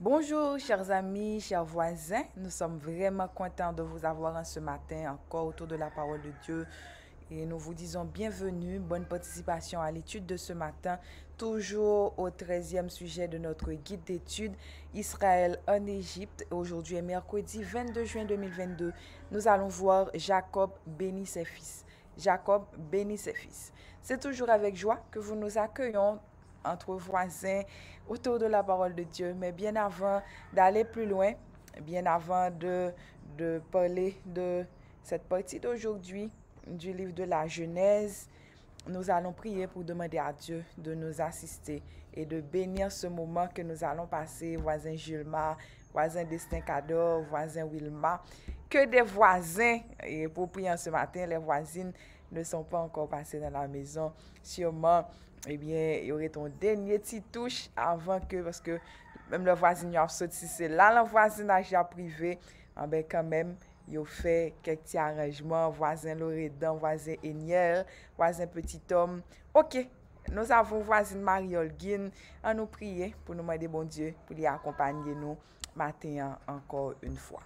Bonjour chers amis, chers voisins, nous sommes vraiment contents de vous avoir ce matin encore autour de la parole de Dieu. Et nous vous disons bienvenue, bonne participation à l'étude de ce matin, toujours au 13e sujet de notre guide d'étude, Israël en Égypte. Aujourd'hui est mercredi 22 juin 2022. Nous allons voir Jacob bénit ses fils. Jacob bénit ses fils. C'est toujours avec joie que vous nous accueillons entre voisins autour de la parole de Dieu. Mais bien avant d'aller plus loin, bien avant de, de parler de cette partie d'aujourd'hui du livre de la Genèse, nous allons prier pour demander à Dieu de nous assister et de bénir ce moment que nous allons passer, voisin Gilma, voisin Destin Cador, voisin Wilma, Ke de wazin, e pou priyan se maten, le wazin ne son pa ankor pase nan la mezon. Siyoman, ebyen, yor eton denye ti touche avan ke, paske menm le wazin yor sotise la, le wazin aja prive, anbe kanmen, yor fe kek ti aranjman, wazin loredan, wazin enyer, wazin petit om. Ok, nou avon wazin Mariol Gine a nou priye pou nou mwede bon die pou li akompanyen nou maten ankor un fwa.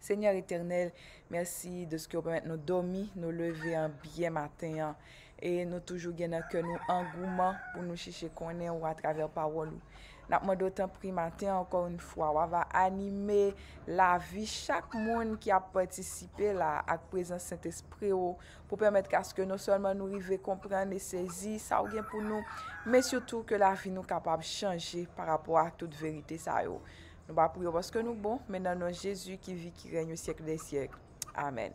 Senyor Eternel, mersi de sk yo pemet nou domi, nou leve an, biye maten an, e nou toujou gen nan ke nou angouman pou nou chiche konen ou a traver pa wolou. Napman do tan pri maten, ankon un fwa, wava anime la vi, chak moun ki a patisipe la ak prezant Sint Espre ou, pou pemet kaske nou solman nou rive kompren de sezi, sa ou gen pou nou, men sotou ke la vi nou kapab chanje par rapport a tout verite sa yo. Oh. Nou ba pou yo woske nou bon, men nan nou Jezu ki vi ki renyo siyek de siyek. Amen.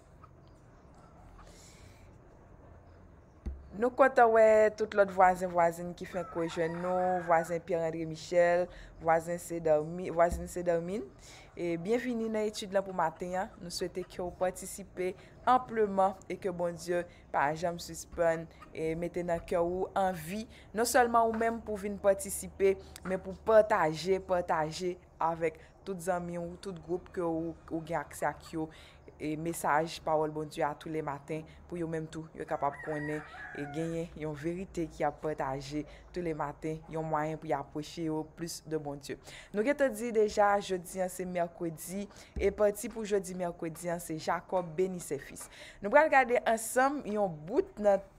Nou konta we, tout lot vwazen vwazen ki fen koujwen nou, vwazen Pierre-André Michel, vwazen Seydarmin, e bienvini nan etude la pou maten ya, nou souwete ki ou patisipe ampleman, e ke bon Diyo pa jam suspen, e mette nan ki ou anvi, nou solman ou men pou vin patisipe, men pou pataje, pataje, pataje. avèk tout zamyon ou tout goup kè ou gen aksè ak yo e mesaj, pawol bon diyo a tout le maten pou yo menm tou yo kapap konen e genyen yon verite ki ap potaje tout le maten, yon mayen pou y ap poche yo plus de bon diyo. Nou gen te di deja, jodi an se merkodi e pati pou jodi merkodi an se Jacob Benisefis. Nou pral gade ansam yon bout nan te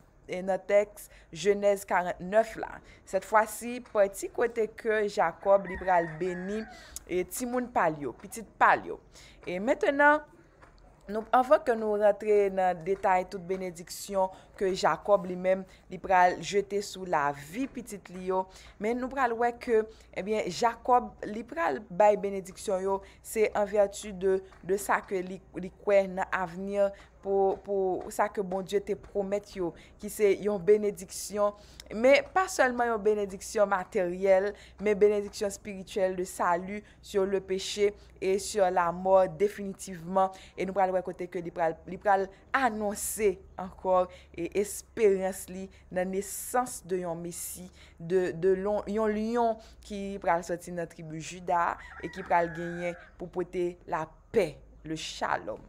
genez 49 la. Set fwa si, poti kote ke Jacob, liberal beni, et timoun palyo, piti palyo. Et metenan, anvo ke nou rentre nan detay tout benediksyon ke Jakob li men, li pral jete sou la vi pitit li yo. Men nou pral wek ke, ebyen, Jakob, li pral bay benediksyon yo, se anvertu de sa ke li kwen avnir po sa ke bon Dje te promet yo, ki se yon benediksyon, men pa solman yon benediksyon materyel, men benediksyon spirituel de salu sur le peche e sur la mor definitivman. E nou pral wek kote ke li pral anonsi ankor, e esperans li nan nesans de yon messi, de yon lyon ki pral soti nan tribu juda, e ki pral genyen pou pwete la pe, le shalom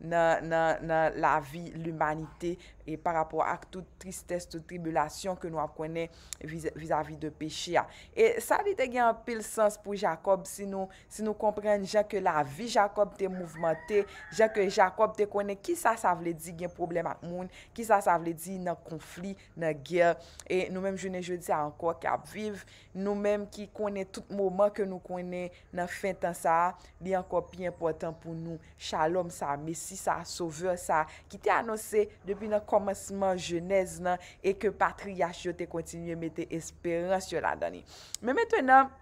nan la vi l'umanite. e par rapport ak tout tristest tout tribulation ke nou ap konen vizavi de pechi a. Ah. E sa li te gen an pil sens pou Jacob si nou, si nou kompren jen ke la vi Jacob te mouvmente, jen ke Jacob te konen ki sa sa vle di gen problem ak moun, ki sa sa vle di nan konfli, nan ger e nou menm june jodi a anko ki ap viv nou menm ki konen tout mouman ke nou konen nan fin tan sa li anko pi important pou nou shalom sa, mesi sa, sove sa, ki te anose depi nan konfli komanseman jenez nan, e ke patriarch yo te kontinye mete esperans yo la dani. Me metwen nan,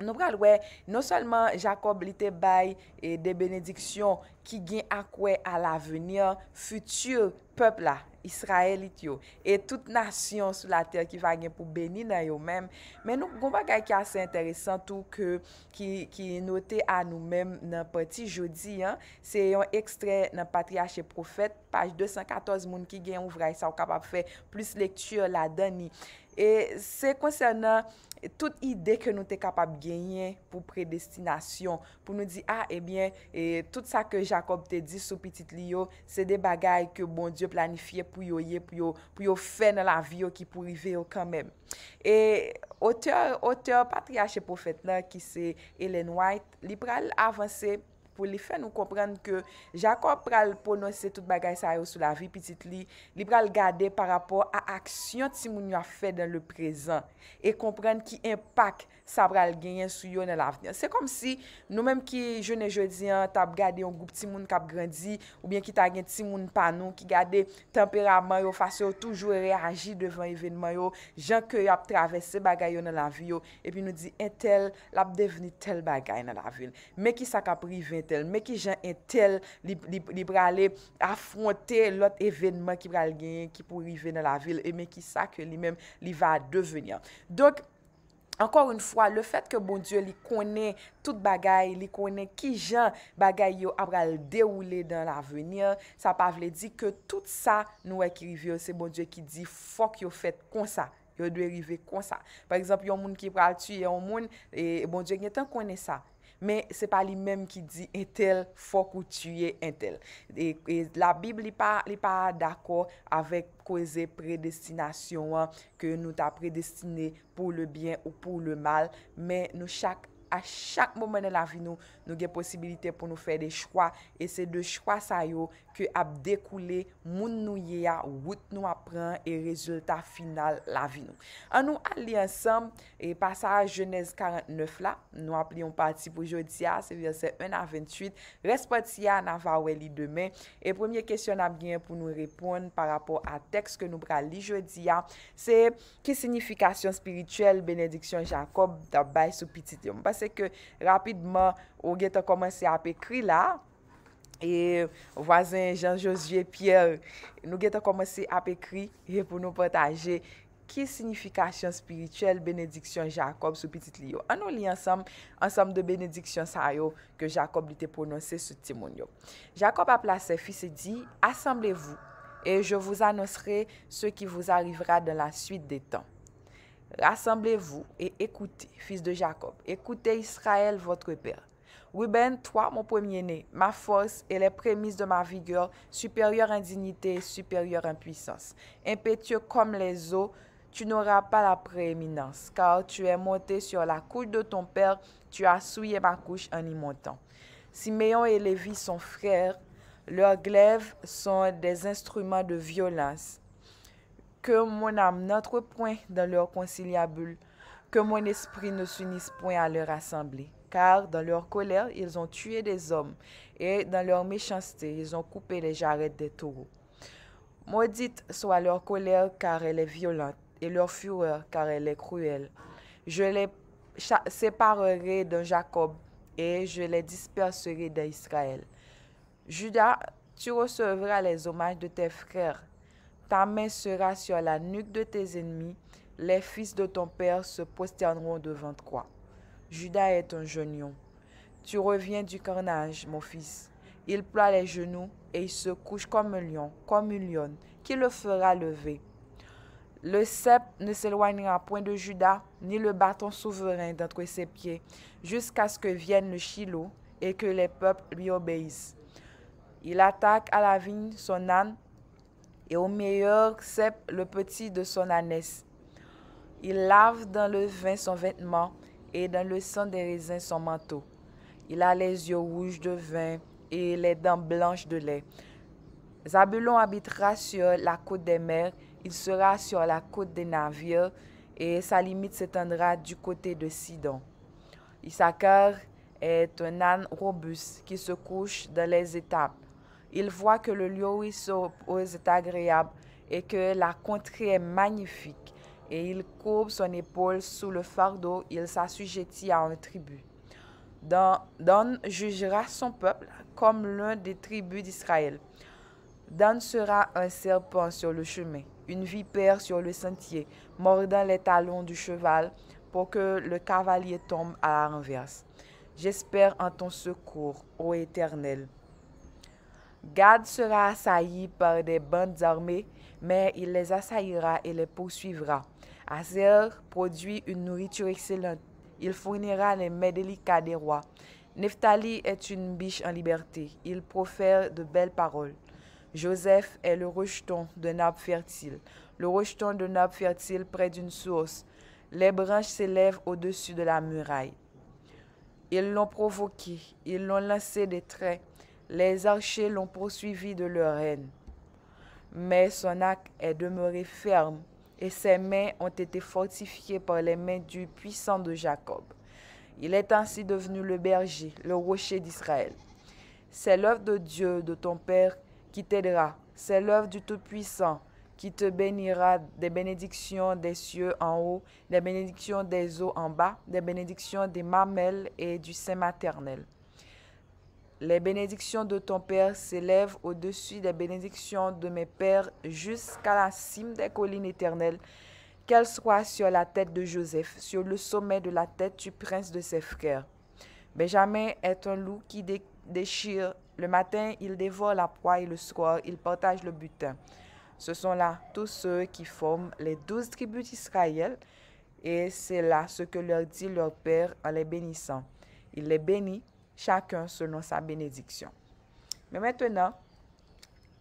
Nou pral wè, nou solman Jacob li te baye e de benediksyon ki gen akwe a la venyen futye pepla Israel it yo. E tout nasyon sou la ter ki va gen pou beni nan yo men. Men nou koumba gay ki ase enteresan tou ki note a nou men nan pati jodi. Se yon ekstrey nan Patriache Profet, page 214 moun ki gen ouvray sa w kapap fe plus lektur la dani. E se konsen nan tout ide ke nou te kapab genyen pou predestinasyon, pou nou di, a, ah, ebyen, eh eh, tout sa ke Jacob te di sou pitit li yo, se de bagay ke bon Diyo planifiye pou yo ye, pou yo fe nan la vi yo ki pou rive yo kanmen. E, oteur, oteur, patriache pou fet la, ki se Ellen White, li pral avanse, pou li fè nou komprenn ke Jakob pral pononsè tout bagay sa yo sou la vi pitit li, li pral gade par rapor a aksyon ti moun yo a fè dan le prezant, e komprenn ki impak sa pral genyen sou yo nan la vi. Se kom si nou menm ki jenè jodiyan tap gade yon goup ti moun kap grandi, ou bien ki tagyen ti moun panon, ki gade temperament yo, fasyon toujou reagi devan evenman yo, jan ke yo ap travesse bagay yo nan la vi yo, e pi nou di entel, eh, lap deveni tel bagay nan la vi. Mè ki sa kapri ven Mè ki jen entel li prale afronte lot evenman ki prale genyen ki pou rive nan la vil e mè ki sa ke li men li va devenyen. Dok, ankor un fwa, le fèt ke bon Diyo li kone tout bagay, li kone ki jen bagay yo ap prale dewule dan la venyen, sa pa vle di ke tout sa nou ek rive yo, se bon Diyo ki di fòk yo fèt kon sa, yo dwe rive kon sa. Par exemple, yon moun ki prale tu, yon moun, bon Diyo gen ten kone sa. men se pa li menm ki di entel fok ou tuye entel. E la Bib li pa d'akor avek koze predestinasyon an ke nou ta predestine pou le byen ou pou le mal, men nou chak a chak momen de la vi nou, nou gen posibilite pou nou fey de chwa, e se de chwa sayo, ke ap dekoule, moun nou ye ya, wout nou apren, e rezultat final la vi nou. An nou al li ansam, e pasa a jenez 49 la, nou ap li yon pati pou jodi ya, se vye se 1 a 28, respot si ya, an ava ou e li demen, e premye kesyon ap gen pou nou repoun par apor a tekst ke nou pra li jodi ya, se ki signifikasyon spirituel benediksyon Jacob tabay sou piti diyon, pase se ke rapidman ou ge te komanse ap ekri la, e vwazen Jean-Joseph Pierre nou ge te komanse ap ekri, e pou nou potaje ki sinifikasyon spirituel benediksyon Jacob sou pitit liyo. Anou li ansam, ansam de benediksyon sa yo ke Jacob li te prononse sou timonyo. Jacob ap la sefi se di, Assemblez-vous, e je vous annoncerai ce qui vous arrivera dans la suite des temps. Rassemblez-vous et écoutez, fils de Jacob, écoutez Israël, votre père. Ruben, toi, mon premier-né, ma force et les prémices de ma vigueur, supérieure en dignité et supérieure en puissance. Impétueux comme les eaux, tu n'auras pas la prééminence, car tu es monté sur la couche de ton père, tu as souillé ma couche en y montant. Siméon et Lévi sont frères, leurs glaives sont des instruments de violence que mon âme n'entre point dans leur conciliabule, que mon esprit ne s'unisse point à leur assemblée. Car dans leur colère, ils ont tué des hommes, et dans leur méchanceté, ils ont coupé les jarrettes des taureaux. Maudite soit leur colère, car elle est violente, et leur fureur, car elle est cruelle. Je les séparerai de Jacob, et je les disperserai d'Israël. Judas, tu recevras les hommages de tes frères, ta main sera sur la nuque de tes ennemis, les fils de ton père se posterneront devant toi. Judas est un jeune Tu reviens du carnage, mon fils. Il ploie les genoux et il se couche comme un lion, comme une lionne, qui le fera lever. Le cep ne s'éloignera point de Judas, ni le bâton souverain d'entre ses pieds, jusqu'à ce que vienne le Shiloh et que les peuples lui obéissent. Il attaque à la vigne son âne et au meilleur c'est le petit de son ânesse. Il lave dans le vin son vêtement et dans le sang des raisins son manteau. Il a les yeux rouges de vin et les dents blanches de lait. Zabulon habitera sur la côte des mers, il sera sur la côte des navires, et sa limite s'étendra du côté de Sidon. Issachar est un âne robuste qui se couche dans les étapes il voit que le lieu est agréable et que la contrée est magnifique. Et il courbe son épaule sous le fardeau, il s'assujettit à un tribut. Dan jugera son peuple comme l'un des tribus d'Israël. Dan sera un serpent sur le chemin, une vipère sur le sentier, mordant les talons du cheval pour que le cavalier tombe à la renverse. J'espère en ton secours, ô Éternel. Gad sera assailli par des bandes armées, mais il les assaillira et les poursuivra. Aser produit une nourriture excellente. Il fournira les mets délicats des rois. Nephtali est une biche en liberté. Il profère de belles paroles. Joseph est le rejeton de nappe fertile, le rejeton de nappe fertile près d'une source. Les branches s'élèvent au-dessus de la muraille. Ils l'ont provoqué, ils l'ont lancé des traits, les archers l'ont poursuivi de leur haine. Mais son acte est demeuré ferme et ses mains ont été fortifiées par les mains du puissant de Jacob. Il est ainsi devenu le berger, le rocher d'Israël. C'est l'œuvre de Dieu, de ton Père, qui t'aidera. C'est l'œuvre du Tout-Puissant qui te bénira des bénédictions des cieux en haut, des bénédictions des eaux en bas, des bénédictions des mamelles et du sein maternel. Les bénédictions de ton Père s'élèvent au-dessus des bénédictions de mes pères jusqu'à la cime des collines éternelles, qu'elles soient sur la tête de Joseph, sur le sommet de la tête du prince de ses frères. Benjamin est un loup qui déchire. Le matin, il dévore la proie et le soir, il partage le butin. Ce sont là tous ceux qui forment les douze tribus d'Israël, et c'est là ce que leur dit leur Père en les bénissant. Il les bénit chakon sonon sa benediksyon. Men metwenan,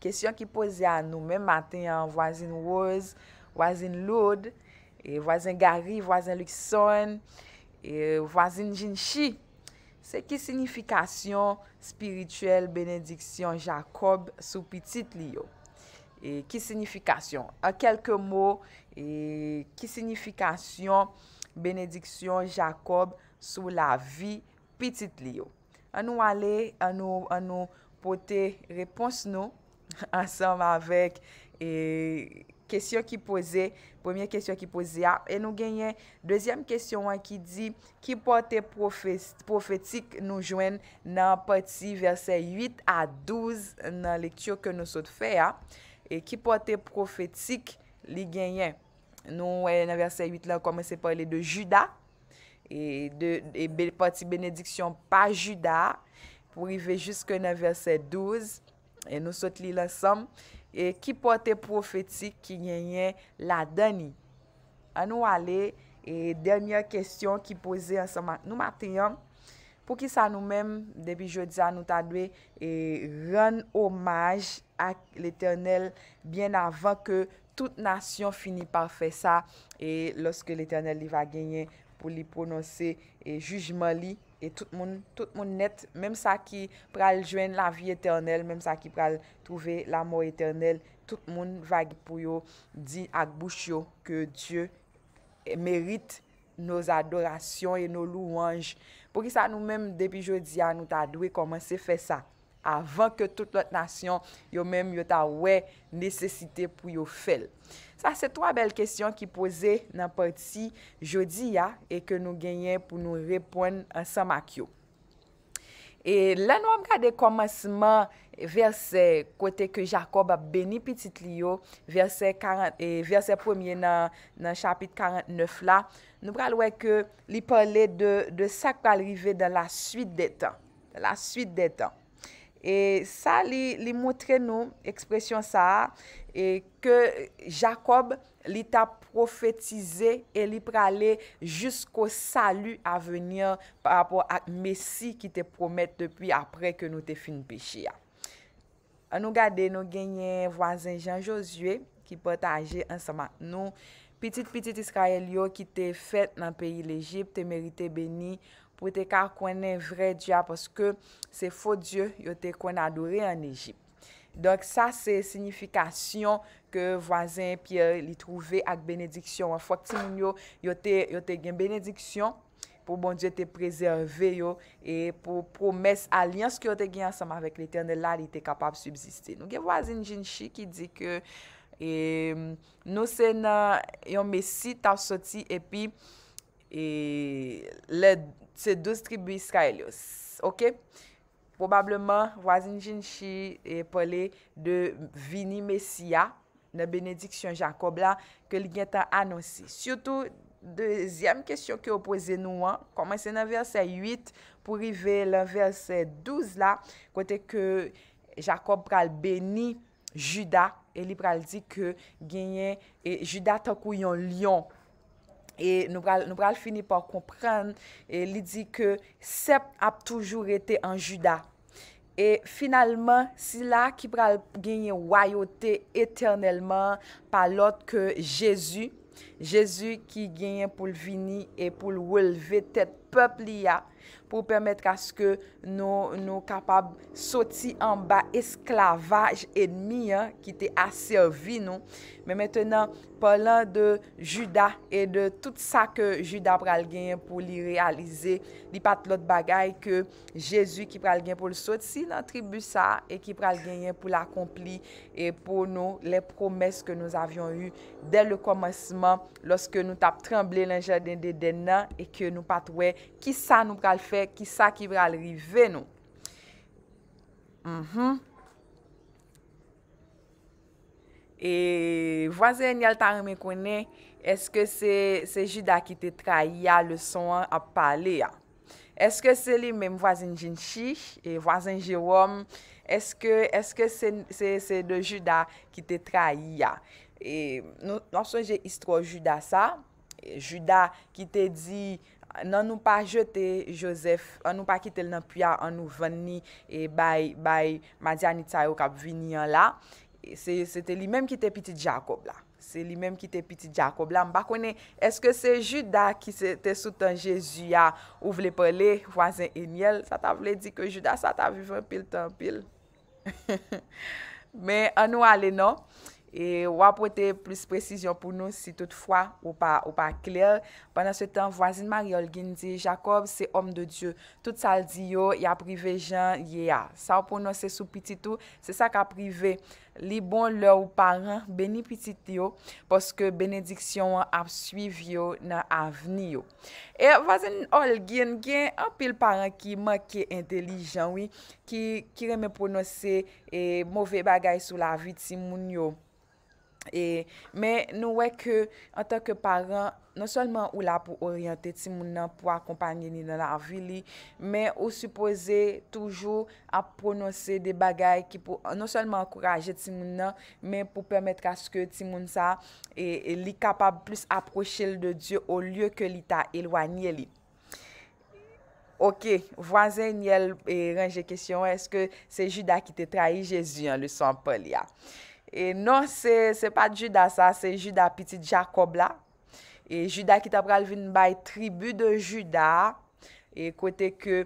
kesyon ki pose an nou men maten an, wazin Woz, wazin Lod, wazin Gary, wazin Luxon, wazin Jinchi, se ki sinifikasyon spirituel benediksyon Jacob sou pitit liyo? Ki sinifikasyon? An kelke mo, ki sinifikasyon benediksyon Jacob sou la vi pitit liyo? An nou ale, an nou pote repons nou ansanm avek e, kesyon ki pose, pwemye kesyon ki pose a. E nou genyen, dezyenm kesyon an ki di, ki pote profetik nou jwen nan pati verse 8 a 12 nan lektyon ke nou sot fe a. E ki pote profetik li genyen, nou en verse 8 la kome se pale de juda. e, e pati benediksyon pa juda pou rive juske 9 verset 12 e nou sot li lansam e ki pote profetik ki nye nye la dani anou ale e denye kestyon ki pose anseman nou matiyan pou ki sa nou men debi jodi anou tadwe e ren omaj ak l'Eternel bien avan ke tout nasyon fini par fe sa e loske l'Eternel li va genye pou li prononse e jujman li, et tout moun net, mèm sa ki pral jwen la vi eternel, mèm sa ki pral trouve la mò eternel, tout moun vagi pou yo di ak bouch yo, ke Diyo merite nou adorasyon e nou louwange, pou ki sa nou mèm depi jodi an nou ta dwe koman se fe sa. avan ke tout lot nasyon yo menm yo ta wè nesesite pou yo fel. Sa se 3 bel kestyon ki pose nan parti jodi ya e ke nou genyen pou nou repoun ansan mak yo. E la nou am gade komanseman versè kote ke Jacob a beni pitit li yo versè 1 nan chapit 49 la, nou pral wè ke li pale de sa kwa rive dan la suite de tan. Dan la suite de tan. E sa li moutre nou, ekspresyon sa a, e ke Jacob li ta profetize e li prale jiskou salu avenyen par rapport ak Mesi ki te promet depi apre ke nou te fin pechi a. A nou gade nou genye vwazen Jean Josue ki pot aje ansama nou. Petit-petit Israel yo ki te fet nan peyi l'Egypte te merite beni. ou te ka kwenen vre diya, poske se fo Diyo yo te kwen adore an Ejip. Donk sa se signifikasyon ke vwazen pi li trouve ak benediksyon. Ou an fwak tim yo, yo te gen benediksyon, pou bon Diyo te prezerve yo, e pou promes alians ki yo te gen ansama vek l'Eternelal, li te kapab subsiste. Nou gen vwazen jinshi ki di ke, e, nou se nan yon mesi ta soti, e pi, E le se douz tribu Israelios. Ok? Probableman wazin jinshi e pale de vini mesia. Ne benediksyon Jacob la ke li gen tan anonsi. Soutou, dezyem kesyon ki o poze nou an. Koman se nan verse 8 pou rive lan verse 12 la. Kote ke Jacob pral beni juda. E li pral di ke genyen e juda takou yon lion. E nou pral fini por kompren, e li di ke sep ap toujou rete an juda. E finalman, si la ki pral genye wayote eternelman pa lot ke Jezu, Jezu ki genye pou l vini e pou l wolve tet pepli ya, pou permètre aske nou nou kapab soti anba esklavaj enmi ki te aservi nou. Mè mètenan, palan de juda e de tout sa ke juda pral genyen pou li realize li pat lot bagay ke jesu ki pral genyen pou l'soti nan tribu sa e ki pral genyen pou l'akompli e pou nou le promes ke nou avyon yu dèl le komanseman lòske nou tap tremble lan jèden de den nan e ke nou pat wè ki sa nou pral al fe, ki sa ki bral rive nou. Mm-hmm. E vwazen yal ta reme kwenen, eske se juda ki te trai ya le son ap pale ya? Eske se li mem vwazen jenshi e vwazen jewom, eske se de juda ki te trai ya? E nonsonje istro juda sa, e juda ki te di... Nan nou pa jete Josef, nan nou pa kite l nan pya, nan nou ven ni e bay madja nitsa yo kap vini an la. Se te li menm kite piti Jakob la. Se li menm kite piti Jakob la. Mbakone, eske se juda ki se te soute an Jezu ya ou vle pale, vwazen enyel? Sa ta vle di ke juda sa ta vive an pil tan pil. Men an nou ale nan? Ou e apote plus presisyon pou nou si tout fwa ou pa kler. Pendan se tan, vwazin Marie Holguin di, Jakob se om de Diyo, tout saldi yo, ya prive jan ye ya. Sa ou pronose sou piti tou, se sa ka prive li bon lor ou paran, beni piti tou, poske benediksyon ap suiv yo nan avni yo. E vwazin Holguin gen apil paran ki man ki entelijan, ki reme pronose e mouve bagay sou la vitimoun yo. E, men nou wè ke an tanke paran, non solman ou la pou oryante ti moun nan pou akompanyeni nan la vwi li, men ou suppose toujou ap pronose de bagay ki pou non solman akouraje ti moun nan, men pou pwemetre aske ti moun sa e, e li kapab plus aproche li de Diyo ou liyo ke li ta elwa nye li. Ok, vwazen nye renje kesyon, eske se juda ki te trahi Jezi an le san pa li ya? E non, se pa de juda sa, se juda piti Jakob la. E juda ki tab pral vin bay tribu de juda. E kote ke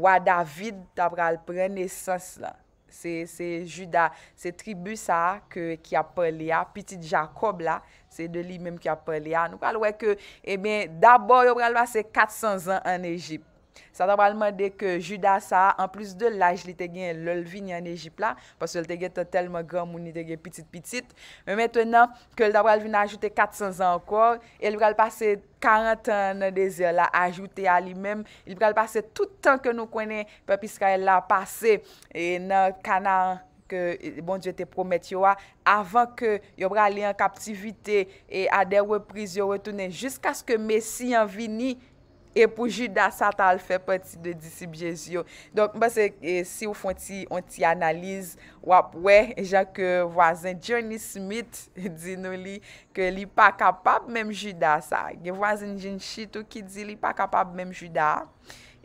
wadavid tab pral pre nesans la. Se tribu sa ki apel ya, piti Jakob la, se de li menm ki apel ya. Nou pral wè ke, e men, dabor yo pral wè se 400 an an Ejip. Sa tabalman de ke Judas a, an plus de laj li te gen lolvi ni an Egypt la, pasou li te gen ton telman gran mouni te gen pitit-pitit, me metwenan ke li tabalvin ajoute 400 an kwa, el vral pase 40 an nan dezir la ajoute a li mem, el vral pase toutan ke nou kwenen pep Israel la pase, e nan kanan ke bon diwete promet yo a, avan ke yo vral li an kaptivite, e a de weprizi yo wetounen, jisk aske Messi an vini, E pou juda sa tal fe pati de disib jezio. Donk mwen se eh, si ou fonti, on ti analize, wap we, eja ke wazen Johnny Smith, di nou li, ke li pa kapab menm juda sa. Ge wazen jenshi tou ki di, li pa kapab menm juda.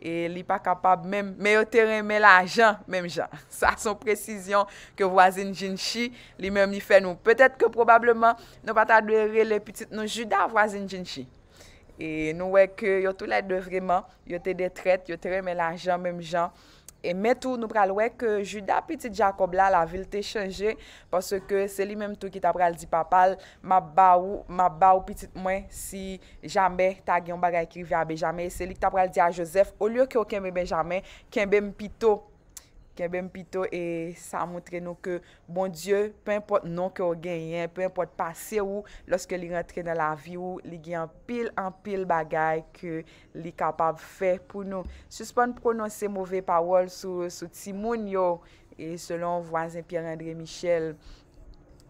E li pa kapab menm, meyo teren men la jan, menm jan. Sa son presisyon, ke wazen jenshi, li menm ni fe nou. Petet ke probableman, nou pata dwe re le pitit nou juda wazen jenshi. E nou wek yo tou la de vreman, yo te detret, yo te remelan jan, menm jan. E metou nou pral wek, juda piti Jakob la, la vil te chanje, paske se li menm tou ki ta pral di papal, ma bau, ma bau piti mwen si jame tagyon bagay krivi a bejame. Se li ki ta pral di a Josef, olyo ki o kembe bejame, kembe mpito. Kè bèm pito e sa moutre nou ke, bon dieu, pèm pot non ke ou genyen, pèm pot pase ou, loske li rentre nan la vi ou, li genyen pil an pil bagay ke li kapab fè pou nou. Sou spon prononse mouvè pawol sou timoun yo, e selon vwazen Pierre-André Michel.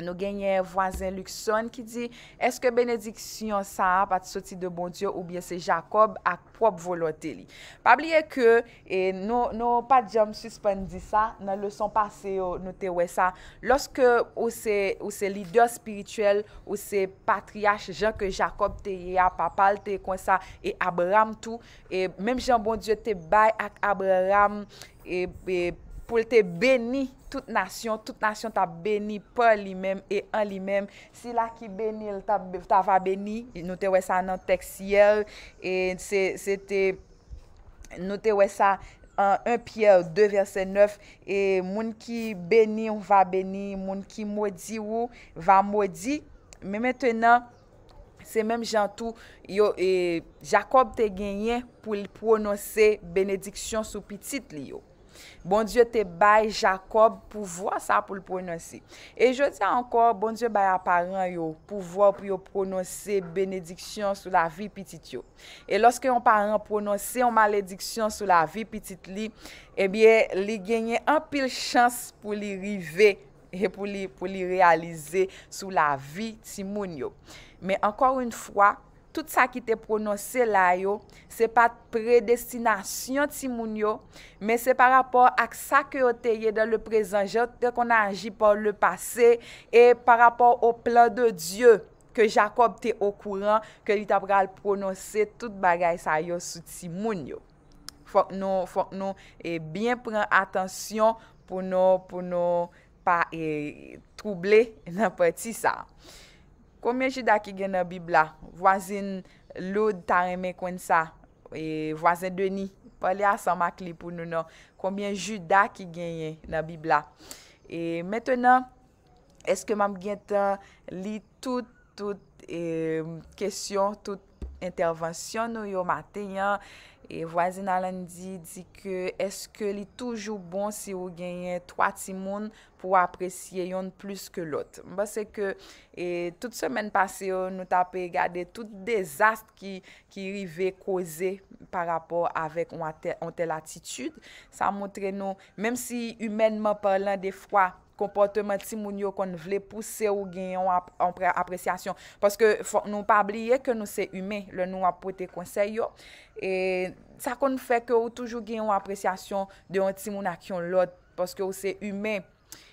nou genye vwazen Luxon ki di eske benediksyon sa pati soti de bon Diyo oubyen se Jakob ak prop volote li. Pabliye ke e, nou pati jam suspendi sa nan le son pase yo nou te we sa. Lorske ou se lider spirituel, ou se patriache jan ke Jakob te ye apapal te konsa e Abram tou e menm jan bon Diyo te bay ak Abram e pe pou l te beni tout nasyon. Tout nasyon ta beni pa li mem e an li mem. Si la ki beni, ta va beni. Nou te wè sa nan tek siyer. E se te, nou te wè sa an 1 Pierre 2 verset 9. E moun ki beni ou va beni, moun ki modi ou va modi. Me metenan, se menm jantou, yo e Jacob te genyen pou l pronose benediksyon sou pitit li yo. Bondye te bay Jacob pou vwa sa pou l prononsi. E je di ankor, bondye bay aparan yo pou vwa pou yo prononsi benediksyon sou la vi pitit yo. E loske yon paran prononsi yon malediksyon sou la vi pitit li, ebyen eh li genye anpil chans pou li rive, e pou li realize sou la vi timoun yo. Me ankor un fwa, Tout sa ki te prononse la yo, se pa predestinasyon ti moun yo, men se pa rapor ak sa ke yo te ye dan le prezenjot, de kon anji pa le pase, e pa rapor o plan de Diyo ke Jacob te okouran, ke li ta pral prononse tout bagay sa yo sou ti moun yo. Fok nou, fok nou, e byen pran atensyon pou nou, pou nou, pa e trouble nan pati sa. Koumye juda ki genye nan bibla? Vwazin loud tan eme kwen sa? E vwazin deni? Palia san mak li pou nou nan. Koumye juda ki genye nan bibla? E metenan, eske mam gen tan li tout, tout, e, kesyon, tout, intervensyon nou yo matenyan e wazin alan di di ke eske li toujou bon si ou genyen 3 timoun pou apresye yon plus ke lot mba se ke e, tout semen pase yo nou ta pe gade tout dezast ki rive koze par rapport avek ontel atitude sa montre nou menm si humanman parlant defwa komportemen ti moun yo kon vle pousse ou gen yon apresyasyon. Paske nou pa bliye ke nou se yume, le nou apote konseyo, e sa kon fè ke ou toujou gen yon apresyasyon de yon ti moun a ki yon lot, paske ou se yume,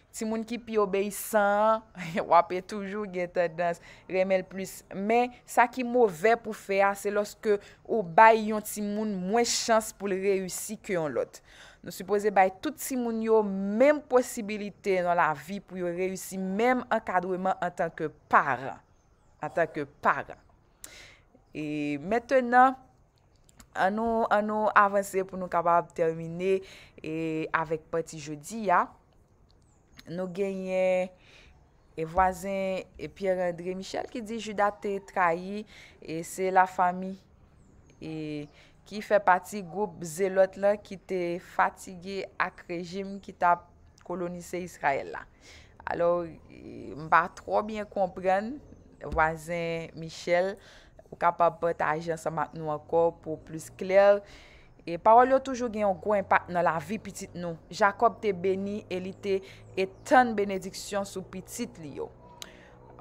ti moun ki pi obeysan, wapè toujou gen te dans remel plus. Me, sa ki mou ve pou fè a, se loske ou bay yon ti moun mwen chans pou le reyusi ki yon lot. Nou se pose bay tout si moun yo menm posibilite nan la vi pou yo reysi menm akadweman an tanke paran. An tanke paran. E metenan, an nou avanse pou nou kabab termine e avik pati jodi ya. Nou genye e vwazen e Pierre-André Michel ki di juda te trahi e se la fami. E... ki fe pati goup zelot la ki te fatige ak rejim ki ta kolonise Yisrael la. Alo, mba tro bien kompren, wazen Michel, w ka pa pot a ajen sa mat nou anko pou plus kler, e parol yo toujou gen yon gwen pat nan la vi pitit nou. Jacob te beni, elite, et ton benediksyon sou pitit li yo.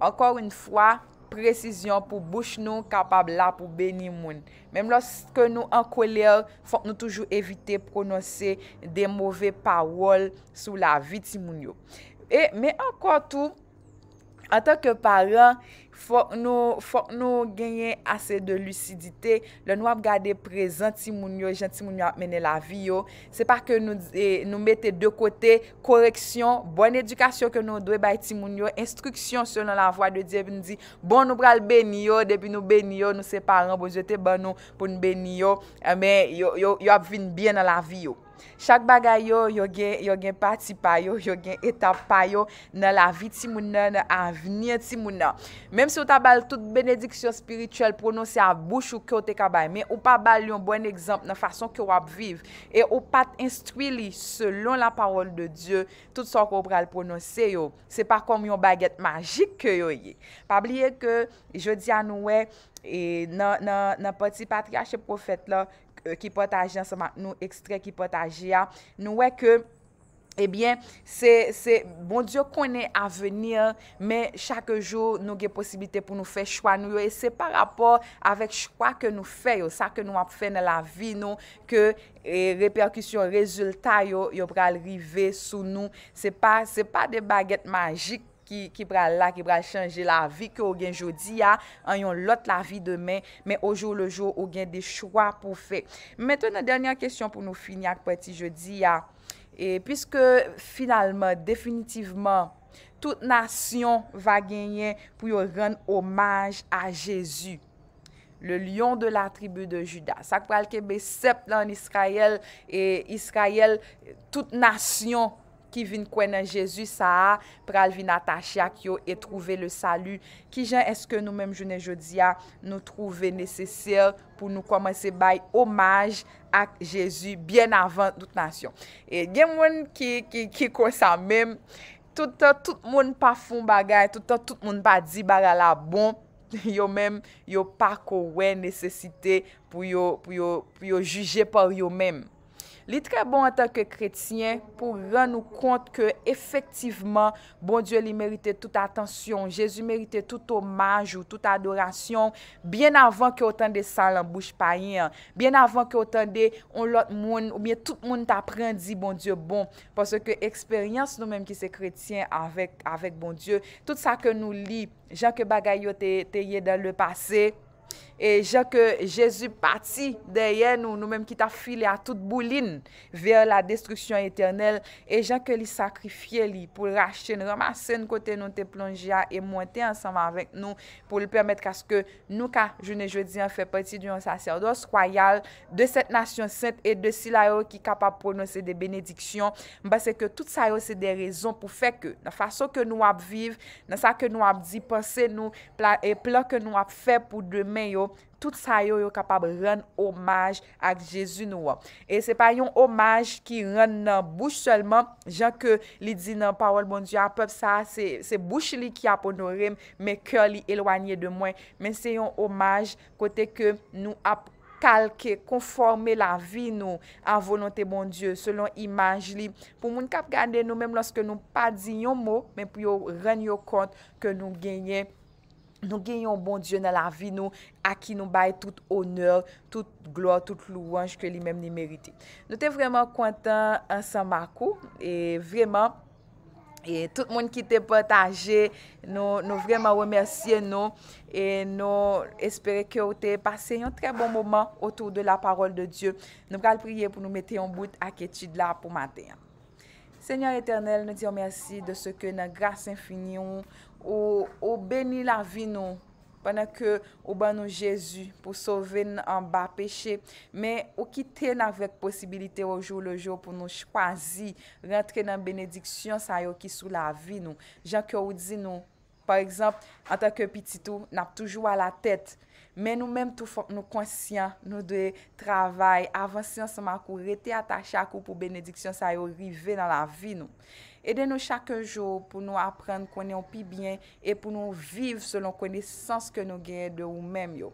Ankor yon fwa, presisyon pou bouch nou kapab la pou beni moun. Mem loske nou an koler, fok nou toujou evite prononse de mouve pawol sou la vitimoun yo. E, me ankon tou, An tanke paran, fok nou genye ase de lucidite, le nou ap gade prezant ti moun yo, jant ti moun yo ap mene la vi yo, se pa ke nou mette de kote koreksyon, bon edukasyon ke nou dwe bay ti moun yo, instruksyon selon la vwa de diye, bon nou pral be ni yo, depi nou be ni yo, nou se paran bojete ban nou pou nou be ni yo, men yo ap vin bien na la vi yo. Chak bagay yo, yo gen pati pa yo, yo gen eta pa yo nan la vi ti mou nan, an vini ti mou nan. Mem si yo tabal tout benediksyon spirituel prononsi a bouch ou kote ka bayme, ou pa bal yon bon ekzamp nan fason ki wap viv. E ou pat instwili selon la parol de Diyo, tout sa kou pral prononsi yo. Se pa kom yon baget magik ke yo ye. Pabliye ke, jodi anouwe, e nan pati patriache profet la, Kipotajia seman nou ekstrey kipotajia Nou wè ke Ebyen se Bon diyo konè avenir Men chak jo nou ge posibite pou nou fè chwa Nou wè se par rapor Avèk chwa ke nou fè yo Sa ke nou ap fè nan la vi nou Ke eh, reperkusyon rezultat yo Yo pral rive sou nou Se pa de bagèt magik ki pral la, ki pral chanje la vi ki ou gen jodi ya, an yon lot la vi demen, men ou jow le jow ou gen de chwa pou fe. Meten nou danyan kesyon pou nou finyak pou eti jodi ya, e pwiske finalman, definitivman, tout nasyon va genyen pou yo ren omaj a Jezu, le lion de la tribu de Judas. Sak pral kebe sep lan Israel e Israel, tout nasyon Ki vin kwen nan Jezu sa a, pral vin atache ak yo e trouve le salu. Ki jan eske nou menm jounen jodia nou trouve nesesil pou nou komanse bay omaj ak Jezu bien avan dout nasyon. E gen mwen ki kwen sa menm, touta tout moun pa fon bagay, touta tout moun pa di bagay la bon, yo menm yo pa kwen nesesite pou yo juje par yo menm. Li tre bon an tan ke kretien pou ren nou kont ke efektiveman bon Diyo li merite tout atensyon, Jezu merite tout omaj ou tout adorasyon, bien avan ke otan de salan bouche payen, bien avan ke otan de on lot moun ou bien tout moun tapren di bon Diyo bon. Pase ke eksperyans nou menm ki se kretien avèk bon Diyo, tout sa ke nou li, jan ke bagay yo te ye dan le pasey, e jan ke Jezu pati deye nou nou menm ki ta fili a tout boulin ver la destruksyon eternel e jan ke li sakrifye li pou rachene ramasen kote nou te plonjia e mwente ansama avèk nou pou li permèt kase ke nou ka jounen joudien fe pati diyon saserdos kwayal de set nasyon sent et de si la yo ki kapap pronose de benediksyon mba se ke tout sa yo se de rezon pou feke nan faso ke nou ap viv nan sa ke nou ap di posen nou e plan ke nou ap fe pou de men yo, tout sa yo yo kapab ren omaj ak Jezu nou an. E se pa yon omaj ki ren nan bouche selman, jan ke li di nan parol bon Diyan, pep sa se bouche li ki aponorem me ke li elwanye de mwen. Men se yon omaj kote ke nou ap kalke, konforme la vi nou, an volante bon Diyan, selon imaj li. Pou moun kap gande nou menm loske nou pa di yon mou, men pou yo ren yo kont ke nou genye Nou gen yon bon Diyo nan la vi nou a ki nou bay tout onor, tout glo, tout louange ke li mem ni merite. Nou te vreman kontan ansan makou, e vreman e tout moun ki te potaje, nou vreman wèmerciye nou, e nou espere ke ou te pase yon tre bon mouman otou de la parol de Diyo. Nou pral priye pou nou mette yon bout ak etid la pou maden. Senyor Eternel, nou diyo mersi de se ke nan grase infinyon Ou beni la vi nou, pwana ke ou ban nou Jezu pou soven an ba peche, men ou kite nan vek posibilite ou jou le jou pou nou chwazi rentre nan benediksyon sa yo ki sou la vi nou. Jan ke ou di nou, par exemple, an tanke piti tou, nap toujou a la tet, men nou menm tou fok nou konsyant nou dey travay avansyon sa makou rete atasha akou pou benediksyon sa yo rive nan la vi nou. Ede nou chak anjou pou nou aprenn konen ou pi byen e pou nou viv selon konen sans ke nou genye de bon ou menm yo.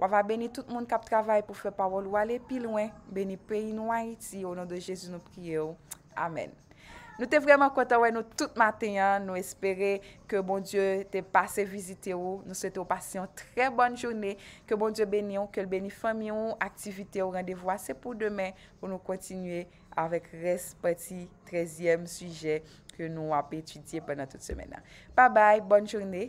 Wava beni tout moun kap travay pou fe pa wol wale pi lwen, beni pe inou a iti, ou nan de Jezou nou priyo, amen. Nou te vreman konta wè nou tout matenyan, nou espere ke bon Diyo te pase vizite ou, nou sete ou pase yon tre bon jounen, ke bon Diyo beni yon, ke l beni fami yon, aktivite ou randevou ase pou demen, pou nou kontinye. avèk res pati trezièm sujè ke nou ap etudye pè nan tout semena. Pa bay, bon chourne!